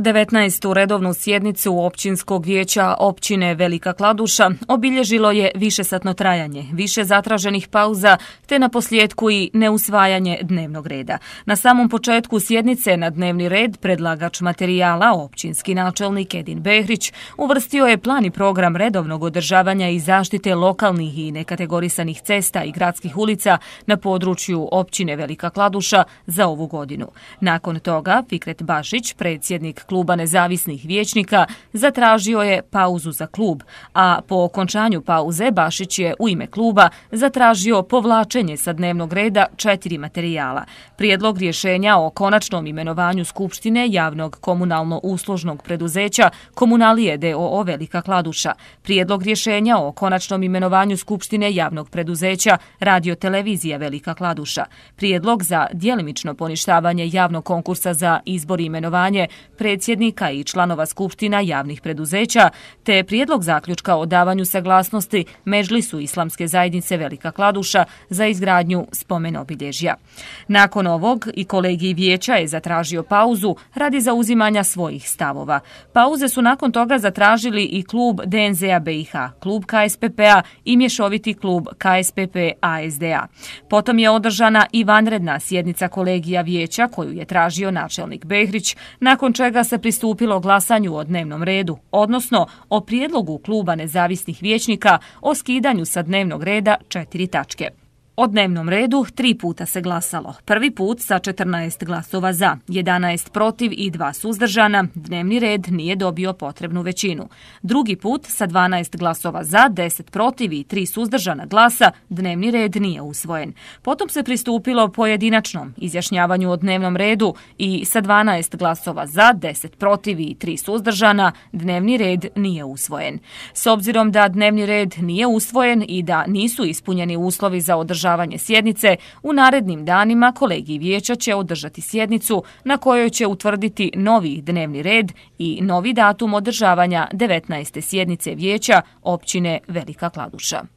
19. redovnu sjednicu općinskog vijeća općine Velika Kladuša obilježilo je višesatno trajanje, više zatraženih pauza te na posljedku i neusvajanje dnevnog reda. Na samom početku sjednice na dnevni red predlagač materijala općinski načelnik Edin Behrić uvrstio je plan i program redovnog održavanja i zaštite lokalnih i nekategorisanih cesta i gradskih ulica na području općine Velika Kladuša za ovu godinu. Nakon toga Fikret Bašić, predsjednik kluba nezavisnih vječnika, zatražio je pauzu za klub, a po okončanju pauze Bašić je u ime kluba zatražio povlačenje sa dnevnog reda četiri materijala. Prijedlog rješenja o konačnom imenovanju Skupštine javnog komunalno uslužnog preduzeća Komunalije DOO Velika Kladuša, prijedlog rješenja o konačnom imenovanju Skupštine javnog preduzeća Radiotelevizija Velika Kladuša, prijedlog za dijelimično poništavanje javnog konkursa za izbor i imenovanje preduzeća predsjednika i članova Skupština javnih preduzeća, te prijedlog zaključka o davanju saglasnosti Međlisu Islamske zajednice Velika Kladuša za izgradnju spomen obilježja. Nakon ovog i kolegi Vijeća je zatražio pauzu radi zauzimanja svojih stavova. Pauze su nakon toga zatražili i klub DNZ-a BiH, klub KSPP-a i mješoviti klub KSPP-ASD-a. Potom je održana i vanredna sjednica kolegija Vijeća koju je tražio načelnik Behrić, nakon čega se pristupilo glasanju o dnevnom redu, odnosno o prijedlogu Kluba nezavisnih vječnika o skidanju sa dnevnog reda četiri tačke. O dnevnom redu tri puta se glasalo. Prvi put sa 14 glasova za, 11 protiv i 2 suzdržana, dnevni red nije dobio potrebnu većinu. Drugi put sa 12 glasova za, 10 protiv i 3 suzdržana glasa, dnevni red nije usvojen. Potom se pristupilo pojedinačnom izjašnjavanju o dnevnom redu i sa 12 glasova za, 10 protiv i 3 suzdržana, dnevni red nije usvojen. S obzirom da dnevni red nije usvojen i da nisu ispunjeni uslovi za održavanje održavanje sjednice, u narednim danima kolegi Vijeća će održati sjednicu na kojoj će utvrditi novi dnevni red i novi datum održavanja 19. sjednice Vijeća općine Velika Kladuša.